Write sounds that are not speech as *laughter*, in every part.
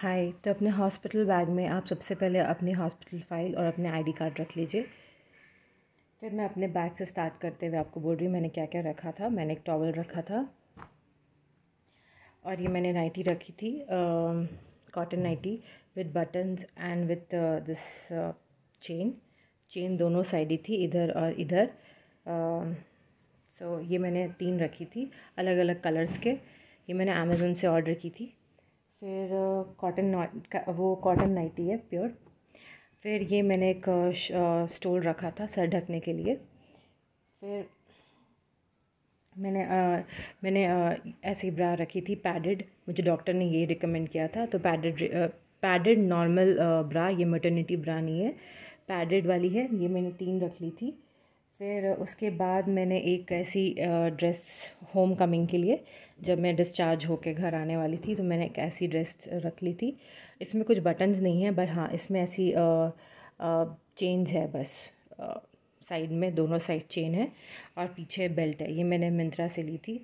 हाय तो अपने hospital bag में आप सबसे पहले अपनी हॉस्पिटल फ़ाइल और अपने आईडी कार्ड रख लीजिए फिर मैं अपने बैग से स्टार्ट करते हुए आपको बोल रही हूँ मैंने क्या क्या रखा था मैंने एक टॉवल रखा था और ये मैंने नाइटी रखी थी cotton nighty with buttons and with this chain chain दोनों साइड ही थी इधर और इधर सो uh, so, ये मैंने तीन रखी थी अलग अलग कलर्स के ये मैंने अमेज़ोन से ऑर्डर की थी फिर कॉटन वो कॉटन नाइटी है प्योर फिर ये मैंने एक स्टोल रखा था सर ढकने के लिए फिर मैंने आ, मैंने आ, ऐसी ब्रा रखी थी पैडेड मुझे डॉक्टर ने ये रिकमेंड किया था तो पैडेड पैडेड नॉर्मल ब्रा ये मटर्निटी ब्रा नहीं है पैडेड वाली है ये मैंने तीन रख ली थी फिर उसके बाद मैंने एक ऐसी ड्रेस होम कमिंग के लिए जब मैं डिस्चार्ज होकर घर आने वाली थी तो मैंने एक ऐसी ड्रेस रख ली थी इसमें कुछ बटन्स नहीं है बट हाँ इसमें ऐसी चेंज है बस साइड में दोनों साइड चेन है और पीछे बेल्ट है ये मैंने मिंत्रा से ली थी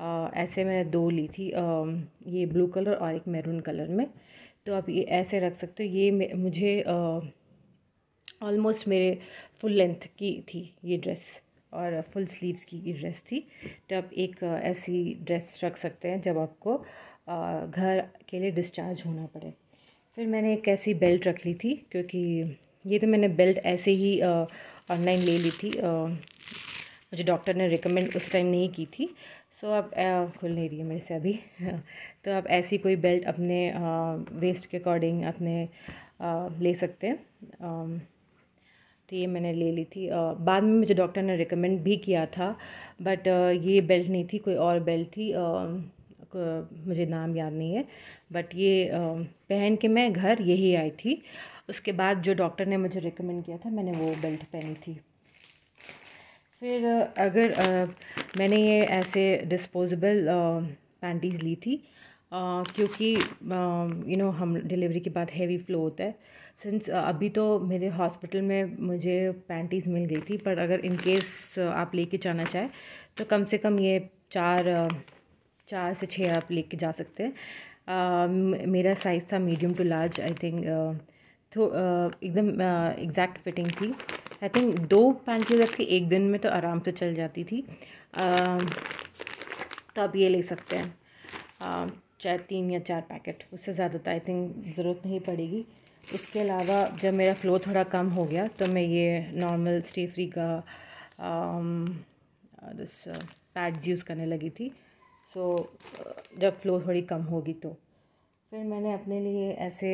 आ, ऐसे मैंने दो ली थी आ, ये ब्लू कलर और एक मैरून कलर में तो आप ये ऐसे रख सकते हो ये मुझे आ, ऑलमोस्ट मेरे फुल लेंथ की थी ये ड्रेस और फुल स्लीव्स की ये ड्रेस थी तो आप एक ऐसी ड्रेस रख सकते हैं जब आपको घर के लिए डिस्चार्ज होना पड़े फिर मैंने एक ऐसी बेल्ट रख ली थी क्योंकि ये तो मैंने बेल्ट ऐसे ही ऑनलाइन ले ली थी आ, मुझे डॉक्टर ने रिकमेंड उस टाइम नहीं की थी सो आप खुल नहीं रही है मेरे से अभी *laughs* तो आप ऐसी कोई बेल्ट अपने वेस्ट के अकॉर्डिंग अपने आ, ले सकते हैं तो ये मैंने ले ली थी बाद में मुझे डॉक्टर ने रिकमेंड भी किया था बट ये बेल्ट नहीं थी कोई और बेल्ट थी मुझे नाम याद नहीं है बट ये पहन के मैं घर यही आई थी उसके बाद जो डॉक्टर ने मुझे रिकमेंड किया था मैंने वो बेल्ट पहनी थी फिर अगर मैंने ये ऐसे डिस्पोजेबल पैंटीज़ ली थी क्योंकि यू नो हम डिलीवरी के बाद हैवी फ्लो होता है सिंस uh, अभी तो मेरे हॉस्पिटल में मुझे पैंटीज़ मिल गई थी पर अगर इन केस uh, आप लेके जाना चाहें तो कम से कम ये चार uh, चार से छः आप लेके जा सकते हैं um, uh, मेरा साइज़ था medium to large I think तो एकदम एग्जैक्ट फिटिंग थी आई थिंक दो पैंटीज आपकी एक दिन में तो आराम से चल जाती थी uh, um, तो आप ये ले सकते हैं uh, um, चाहे तीन या चार पैकेट उससे ज़्यादा तो आई थिंक ज़रूरत नहीं पड़ेगी उसके अलावा जब मेरा फ़्लो थोड़ा कम हो गया तो मैं ये नॉर्मल स्टेफरी का pads um, use uh, uh, करने लगी थी सो so, uh, जब फ़्लो थोड़ी कम होगी तो फिर मैंने अपने लिए ऐसे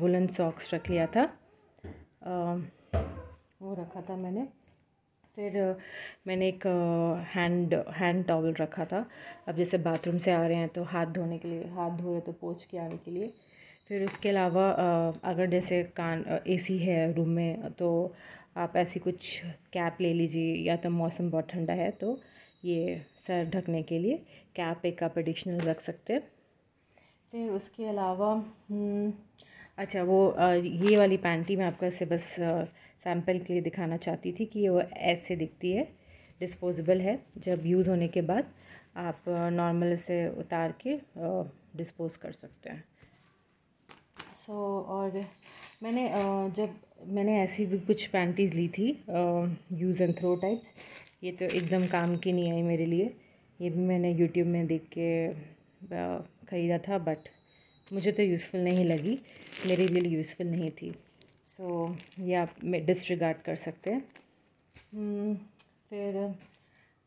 वुलन सॉक्स रख लिया था आ, um, वो रखा था मैंने फिर मैंने एक हैंड हैंड टॉवल रखा था अब जैसे बाथरूम से आ रहे हैं तो हाथ धोने के लिए हाथ धो रहे तो पोछ के आने के लिए फिर उसके अलावा अगर जैसे कान ए सी है रूम में तो आप ऐसी कुछ कैप ले लीजिए या तो मौसम बहुत ठंडा है तो ये सर ढकने के लिए कैप एक आप एडिशनल रख सकते हैं फिर उसके अलावा हम्म, अच्छा वो ये वाली पैंटी मैं आपको ऐसे बस सैम्पल के लिए दिखाना चाहती थी कि ये वो ऐसे दिखती है डिस्पोजेबल है जब यूज़ होने के बाद आप नॉर्मल से उतार के डिस्पोज कर सकते हैं सो so, और मैंने जब मैंने ऐसी भी कुछ पैंटीज़ ली थी यूज़ एंड थ्रो टाइप्स ये तो एकदम काम की नहीं आई मेरे लिए ये भी मैंने यूट्यूब में देख के ख़रीदा था बट मुझे तो यूज़फुल नहीं लगी मेरे लिए यूज़फुल नहीं थी सो so, ये आप डिसरिगार्ड कर सकते हैं हम्म, फिर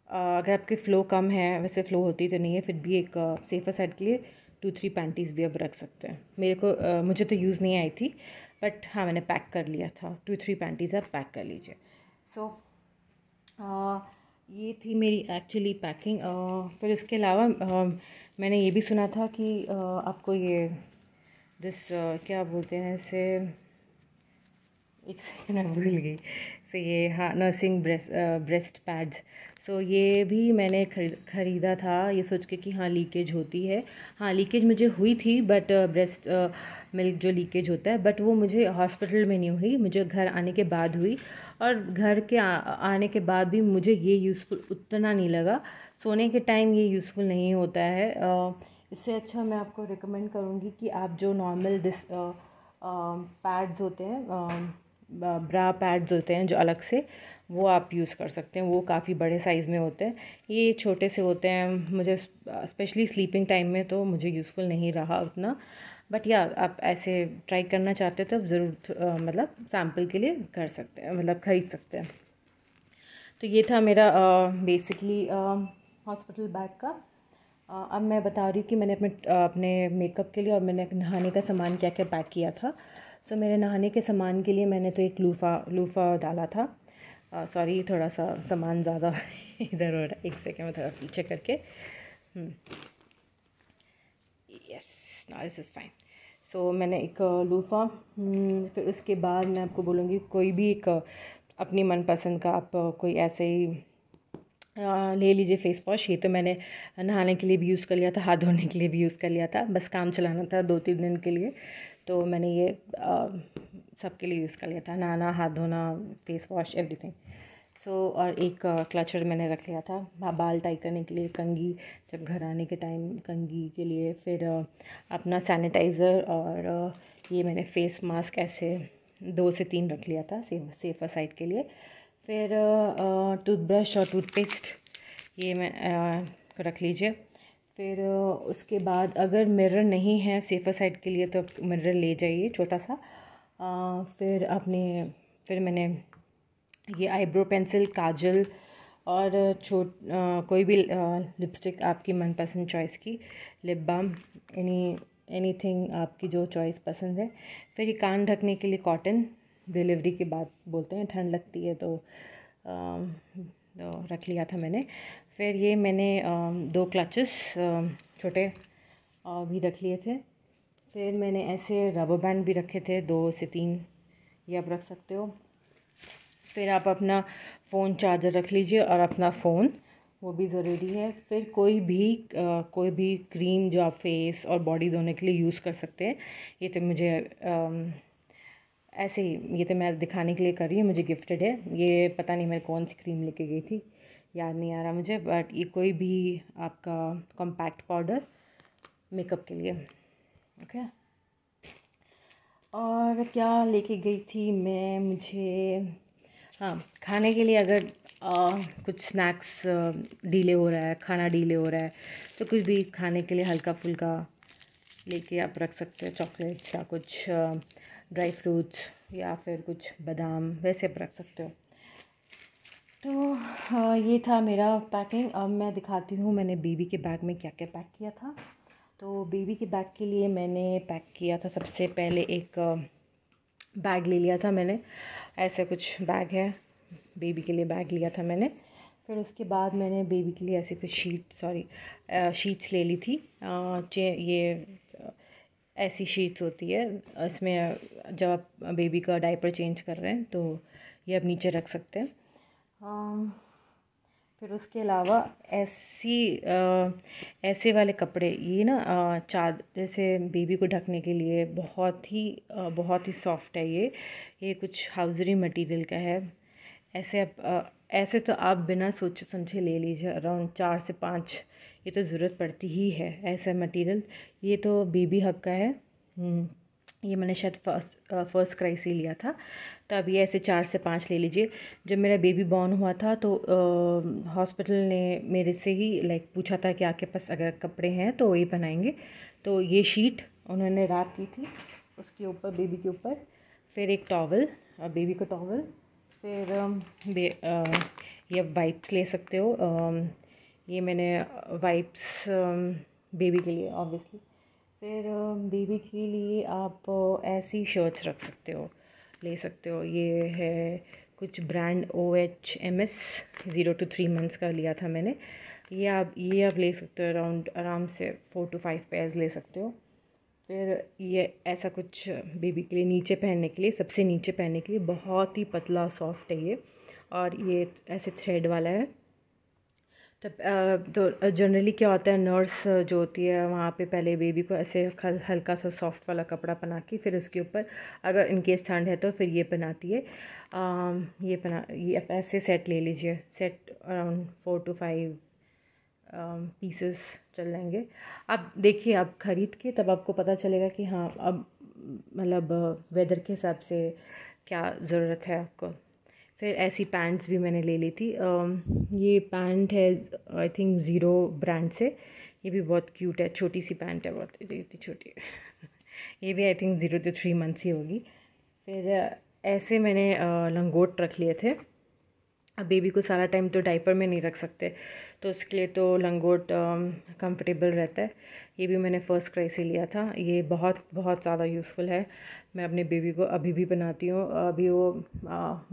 Uh, अगर आपके फ़्लो कम है वैसे फ़्लो होती तो नहीं है फिर भी एक सेफर uh, साइड के लिए टू थ्री पैंटीज़ भी अब रख सकते हैं मेरे को आ, uh, मुझे तो यूज़ नहीं आई थी बट हाँ मैंने पैक कर लिया था टू थ्री पैंटीज़ आप पैक कर लीजिए सो so, ये थी मेरी एक्चुअली पैकिंग फिर इसके अलावा um, मैंने ये भी सुना था कि आ, आपको ये दिस क्या बोलते हैं इसे एक सेकेंड भूल गई से ये हाँ nursing breast breast pads so so, ये भी मैंने ख़रीदा था ये सोच के कि हाँ लीकेज होती है हाँ लीकेज मुझे हुई थी बट ब्रेस्ट मिल्क जो लीकेज होता है बट वो मुझे हॉस्पिटल में नहीं हुई मुझे घर आने के बाद हुई और घर के आ, आने के बाद भी मुझे ये यूज़फुल उतना नहीं लगा सोने के टाइम ये यूज़फुल नहीं होता है uh, इससे अच्छा मैं आपको रिकमेंड करूँगी कि आप जो नॉर्मल डिस पैड्स होते हैं ब्रा um, पैड्स uh, होते हैं जो अलग से वो आप यूज़ कर सकते हैं वो काफ़ी बड़े साइज़ में होते हैं ये छोटे से होते हैं मुझे स्पेशली स्लीपिंग टाइम में तो मुझे यूज़फुल नहीं रहा उतना बट या आप ऐसे ट्राई करना चाहते हो तो आप ज़रूर मतलब सैम्पल के लिए कर सकते हैं मतलब ख़रीद सकते हैं तो ये था मेरा बेसिकली हॉस्पिटल बैग का आ, अब मैं बता रही हूँ कि मैंने अपने अपने मेकअप के लिए और मैंने नहाने का सामान क्या क्या पैक किया था सो मेरे नहाने के सामान के लिए मैंने तो एक लूफ़ा लूफ़ा डाला था सॉरी uh, थोड़ा सा सामान ज़्यादा *laughs* इधर हो रहा है एक सेकेंड में थोड़ा पीछे करके यस ना दिस इज़ फाइन सो मैंने एक लूफा uh, hmm, फिर उसके बाद मैं आपको बोलूँगी कोई भी एक uh, अपनी मनपसंद का आप कोई ऐसे ही ले लीजिए फेस वॉश ये तो मैंने नहाने के लिए भी यूज़ कर लिया था हाथ धोने के लिए भी यूज़ कर लिया था बस काम चलाना था दो तीन दिन के लिए तो मैंने ये सबके लिए यूज़ कर लिया था नहाना हाथ धोना face wash everything so so, और एक क्लचर मैंने रख लिया था बाल टाई करने के लिए कंगी जब घर आने के टाइम कंगी के लिए फिर अपना सैनिटाइज़र और ये मैंने फेस मास्क ऐसे दो से तीन रख लिया था सेफ सेफ साइड के लिए फिर टूथब्रश और टूथपेस्ट ये मैं रख लीजिए फिर उसके बाद अगर मिरर नहीं है सेफ़र साइड के लिए तो आप मिरर ले जाइए छोटा सा आ, फिर आपने फिर मैंने ये आईब्रो पेंसिल काजल और छोट कोई भी लिपस्टिक आपकी मनपसंद चॉइस की lip balm any anything आपकी जो चॉइस पसंद है फिर ये कान ढकने के लिए कॉटन डिलीवरी के बाद बोलते हैं ठंड लगती है तो, आ, तो रख लिया था मैंने फिर ये मैंने दो क्लचेस छोटे भी रख लिए थे फिर मैंने ऐसे रबर बैंड भी रखे थे दो से तीन ये आप रख सकते हो फिर आप अपना फ़ोन चार्जर रख लीजिए और अपना फ़ोन वो भी ज़रूरी है फिर कोई भी आ, कोई भी क्रीम जो आप फेस और बॉडी धोने के लिए यूज़ कर सकते हैं ये तो मुझे आ, ऐसे ही ये तो मैं दिखाने के लिए कर रही हूँ मुझे गिफ्टेड है ये पता नहीं मैं कौन सी क्रीम लेके गई थी याद नहीं आ रहा मुझे बट ये कोई भी आपका कॉम्पैक्ट पाउडर मेकअप के लिए ओके और क्या लेके गई थी मैं मुझे हाँ खाने के लिए अगर आ, कुछ स्नैक्स डीले हो रहा है खाना डीले हो रहा है तो कुछ भी खाने के लिए हल्का फुल्का लेके आप रख सकते हो चॉकलेट्स या कुछ ड्राई फ्रूट्स या फिर कुछ बादाम वैसे आप रख सकते हो तो ये था मेरा पैकिंग अब मैं दिखाती हूँ मैंने बेबी के बैग में क्या क्या पैक किया था तो बेबी के बैग के लिए मैंने पैक किया था सबसे पहले एक बैग ले लिया था मैंने ऐसा कुछ बैग है बेबी के लिए बैग लिया था मैंने फिर उसके बाद मैंने बेबी के लिए ऐसी कुछ शीट सॉरी शीट्स ले ली थी आ, चे ये ऐसी शीट्स होती है इसमें जब आप बेबी का डाइपर चेंज कर रहे हैं तो ये आप नीचे रख सकते हैं Um, फिर उसके अलावा ऐसी ऐसे वाले कपड़े ये ना चाद जैसे बेबी को ढकने के लिए बहुत ही बहुत ही सॉफ्ट है ये ये कुछ हाउजरी मटेरियल का है ऐसे आप ऐसे तो आप बिना सोचे समझे ले लीजिए अराउंड चार से पाँच ये तो ज़रूरत पड़ती ही है ऐसा मटेरियल ये तो बेबी हक का है हम्म, ये मैंने शायद फर्स्ट फर्स्ट क्राई से लिया था तो आप ये ऐसे चार से पाँच ले लीजिए जब मेरा बेबी बॉर्न हुआ था तो हॉस्पिटल ने मेरे से ही लाइक पूछा था कि आपके पास अगर कपड़े हैं तो वही बनाएंगे तो ये शीट उन्होंने रैप की थी उसके ऊपर बेबी के ऊपर फिर एक टॉवल बेबी का टॉवल फिर बे, ये वाइप्स ले सकते हो आ, ये मैंने वाइप्स बेबी के लिए ऑब्वियसली फिर बेबी के लिए आप ऐसी शर्ट्स रख सकते हो ले सकते हो ये है कुछ brand O H M S zero to three months का लिया था मैंने ये आप ये आप ले सकते हो अराउंड आराम से फोर टू फाइव पेयर्स ले सकते हो फिर ये ऐसा कुछ बेबी के लिए नीचे पहनने के लिए सबसे नीचे पहनने के लिए बहुत ही पतला सॉफ्ट है ये और ये ऐसे थ्रेड वाला है तब तो जनरली क्या होता है नर्स जो होती है वहाँ पे पहले बेबी को ऐसे हल्का सा सॉफ्ट वाला कपड़ा पहना के फिर उसके ऊपर अगर इनकेस ठंड है तो फिर ये पहनाती है आ, ये पहना ये आप ऐसे सेट ले लीजिए set around four to five pieces चल जाएंगे आप देखिए आप ख़रीद के तब आपको पता चलेगा कि हाँ अब मतलब वेदर के हिसाब से क्या ज़रूरत है आपको फिर ऐसी पैंट्स भी मैंने ले ली थी ये पैंट है आई थिंक ज़ीरो ब्रांड से ये भी बहुत क्यूट है छोटी सी पैंट है बहुत इतनी छोटी *laughs* ये भी I think zero to three months ही होगी फिर ऐसे मैंने लंगोट रख लिए थे अब बेबी को सारा टाइम तो डाइपर में नहीं रख सकते तो उसके लिए तो लंगोट कंफर्टेबल रहता है ये भी मैंने फ़र्स्ट क्राई से लिया था ये बहुत बहुत ज़्यादा यूज़फुल है मैं अपने बेबी को अभी भी बनाती हूँ अभी वो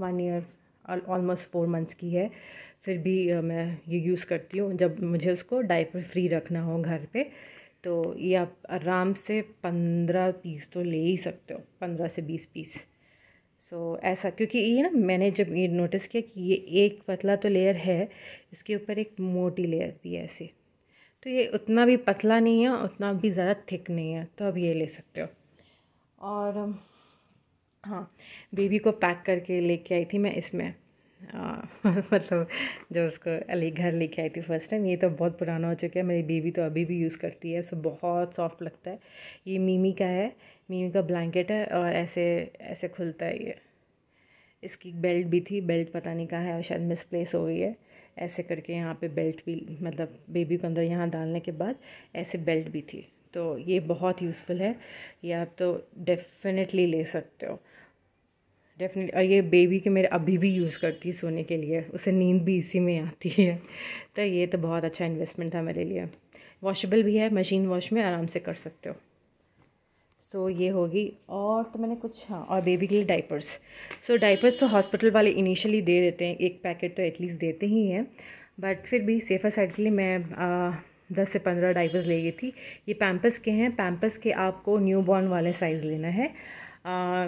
one year almost four months की है फिर भी मैं ये यूज़ करती हूँ जब मुझे उसको डाइपर फ्री रखना हो घर पे तो ये आप आराम से पंद्रह पीस तो ले ही सकते हो पंद्रह से बीस पीस सो so, ऐसा क्योंकि ये ना मैंने जब ये नोटिस किया कि ये एक पतला तो लेयर है इसके ऊपर एक मोटी लेयर भी ऐसी ऐसे तो ये उतना भी पतला नहीं है उतना भी ज़्यादा थिक नहीं है तो अब ये ले सकते हो और हाँ बेबी को पैक करके लेके आई थी मैं इसमें *laughs* मतलब जो उसको अली घर लेके आई थी फर्स्ट टाइम ये तो बहुत पुराना हो चुका है मेरी बेबी तो अभी भी यूज़ करती है सो बहुत सॉफ्ट लगता है ये मीमी का है मीमी का ब्लैंकेट है और ऐसे ऐसे खुलता है ये इसकी बेल्ट भी थी बेल्ट पता नहीं कहाँ है और शायद मिसप्लेस हो गई है ऐसे करके यहाँ पे बेल्ट भी मतलब बेबी को अंदर यहाँ डालने के बाद ऐसे बेल्ट भी थी तो ये बहुत यूज़फुल है ये आप तो डेफिनेटली ले सकते हो डेफिनेटली और ये बेबी के मेरे अभी भी यूज़ करती है सोने के लिए उसे नींद भी इसी में आती है तो ये तो बहुत अच्छा इन्वेस्टमेंट था मेरे लिए वॉशेबल भी है मशीन वॉश में आराम से कर सकते हो सो तो so, ये होगी और तो मैंने कुछ हाँ और बेबी के लिए डाइपर्स सो so, डाइपर्स तो हॉस्पिटल वाले इनिशियली दे देते हैं एक पैकेट तो एटलीस्ट देते ही हैं बट फिर भी सेफर साइड के लिए मैं आ, दस से पंद्रह डाइपर्स ले गई थी ये पैम्पस के हैं पैम्पस के आपको न्यू बॉर्न वाले साइज़ लेना है आ,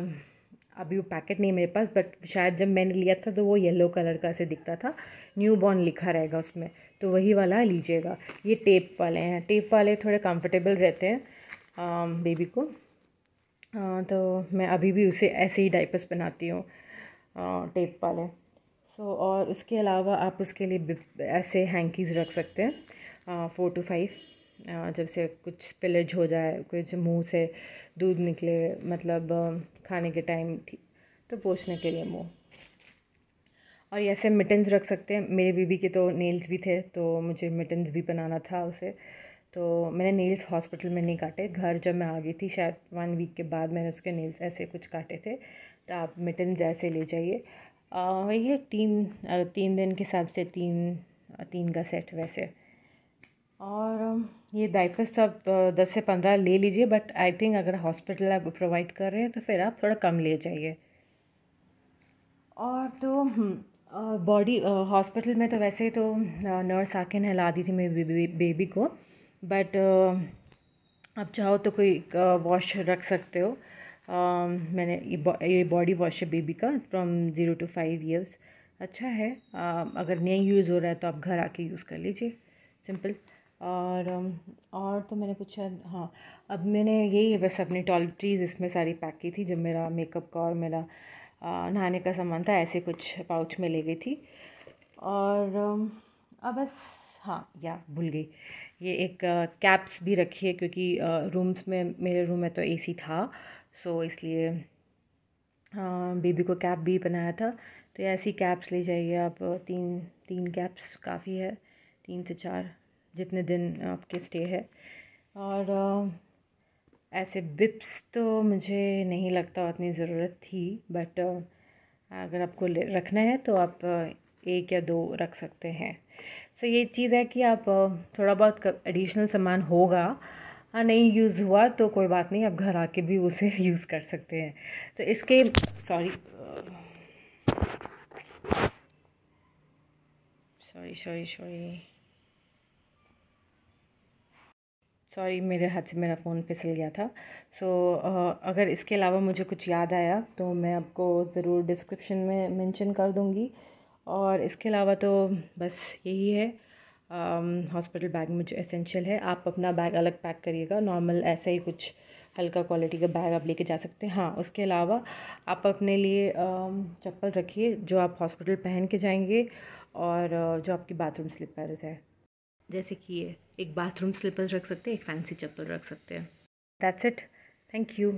अभी वो पैकेट नहीं मेरे पास बट शायद जब मैंने लिया था तो वो येलो कलर का से दिखता था न्यू बॉर्न लिखा रहेगा उसमें तो वही वाला लीजिएगा ये टेप वाले हैं टेप वाले थोड़े कंफर्टेबल रहते हैं बेबी को हाँ, तो मैं अभी भी उसे ऐसे ही डाइपर्स बनाती हूँ टेप वाले सो so, और उसके अलावा आप उसके लिए ऐसे हैंकीज़ रख सकते हैं फोर टू फाइव जब से कुछ पिलेज हो जाए कुछ मुंह से दूध निकले मतलब खाने के टाइम तो पोछने के लिए मुंह और ऐसे मिटन्स रख सकते हैं मेरे बीबी के तो नेल्स भी थे तो मुझे मिटन्स भी बनाना था उसे तो मैंने नेल्स हॉस्पिटल में नहीं काटे घर जब मैं आ गई थी शायद वन वीक के बाद मैंने उसके नेल्स ऐसे कुछ काटे थे तो आप मिटन ऐसे ले जाइए वही है तीन तीन दिन के हिसाब से तीन तीन का सेट वैसे और ये डाइपर्स तो आप दस से पंद्रह ले लीजिए बट आई थिंक अगर हॉस्पिटल आप प्रोवाइड कर रहे हैं तो फिर आप थोड़ा कम ले जाइए और तो बॉडी हम्म, हॉस्पिटल में तो वैसे तो नर्स आके नहला दी थी मेरी बेबी को बट uh, आप चाहो तो कोई वॉश रख सकते हो मैंने ये बॉडी वॉश है बेबी का from zero to five years अच्छा है अगर नहीं यूज़ हो रहा है तो आप घर आके यूज़ कर लीजिए सिंपल और और तो मैंने कुछ हाँ अब मैंने यही है बस अपनी टॉयलेटरीज इसमें सारी पैक की थी जब मेरा मेकअप का और मेरा नहाने का सामान था ऐसे कुछ पाउच में ले गई थी और अब बस हाँ या भूल गई ये एक कैप्स भी रखी है क्योंकि रूम्स में मेरे रूम में तो एसी था सो इसलिए बेबी को कैप भी बनाया था तो ऐसी कैप्स ले जाइए आप तीन तीन कैप्स काफ़ी है तीन से चार जितने दिन आपके स्टे है और ऐसे बिप्स तो मुझे नहीं लगता उतनी ज़रूरत थी बट अगर आपको रखना है तो आप एक या दो रख सकते हैं सो so, ये चीज़ है कि आप थोड़ा बहुत एडिशनल सामान होगा हाँ नहीं यूज़ हुआ तो कोई बात नहीं आप घर आके भी उसे यूज़ *laughs* कर सकते हैं तो इसके sorry sorry sorry sorry sorry मेरे हाथ से मेरा फ़ोन फिसल गया था सो so, uh, अगर इसके अलावा मुझे कुछ याद आया तो मैं आपको ज़रूर डिस्क्रिप्शन में मेंशन कर दूँगी और इसके अलावा तो बस यही है हॉस्पिटल बैग मुझे एसेंशियल है आप अपना बैग अलग पैक करिएगा नॉर्मल ऐसा ही कुछ हल्का क्वालिटी का बैग आप लेके जा सकते हैं हाँ उसके अलावा आप अपने लिए चप्पल रखिए जो आप हॉस्पिटल पहन के जाएंगे और जो आपकी बाथरूम स्लीपर्स है जैसे कि ये एक बाथरूम स्लीपर्स रख सकते हैं एक फैंसी चप्पल रख सकते हैं दैट्स इट थैंक यू